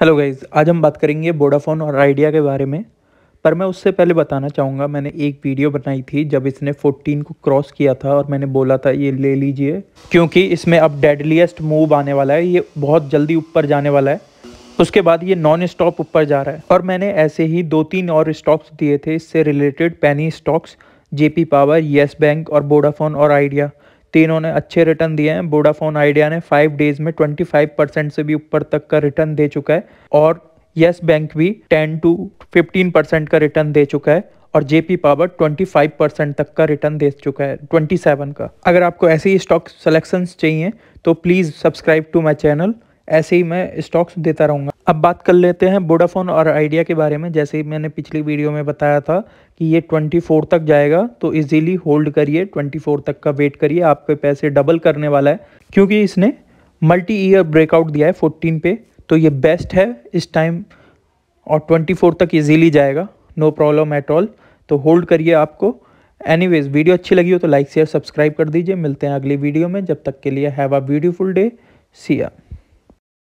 hello guys आज हम बात करेंगे वोडाफोन और आइडिया के बारे में पर मैं उससे पहले बताना चाहूँगा मैंने एक वीडियो बनाई थी जब इसने 14 को क्रॉस किया था और मैंने बोला था ये ले लीजिए क्योंकि इसमें अब डेडलीस्ट मूव आने वाला है ये बहुत जल्दी ऊपर जाने वाला है उसके बाद ये नॉन स्टॉप ऊपर जा रहा है और मैंने ऐसे ही दो तीन और स्टॉक्स दिए थे इससे related penny stocks J power Yes Bank और वोडाफोन और आइडिया तीनों ने अच्छे रिटर्न दिए हैं वोडाफोन आइडिया ने फाइव डेज में ट्वेंटी फाइव परसेंट से भी ऊपर तक का रिटर्न दे चुका है और यस बैंक भी टेन टू फिफ्टीन परसेंट का रिटर्न दे चुका है और जेपी पावर 25 परसेंट तक का रिटर्न दे चुका है 27 का अगर आपको ऐसे ही स्टॉक सिलेक्शंस चाहिए तो please subscribe to my channel ऐसे ही मैं स्टॉक्स देता रहूँगा अब बात कर लेते हैं बोडाफोन और आइडिया के बारे में जैसे मैंने पिछली वीडियो में बताया था कि ये 24 तक जाएगा तो इजीली होल्ड करिए 24 तक का वेट करिए आपके पैसे डबल करने वाला है क्योंकि इसने मल्टी ईयर ब्रेकआउट दिया है 14 पे तो ये बेस्ट है इस टाइम और 24 तक इजीली जाएगा नो प्रॉब्लम एट ऑल तो होल्ड करिए आपको एनी वीडियो अच्छी लगी हो तो लाइक शेयर सब्सक्राइब कर दीजिए मिलते हैं अगली वीडियो में जब तक के लिए have a beautiful day Siya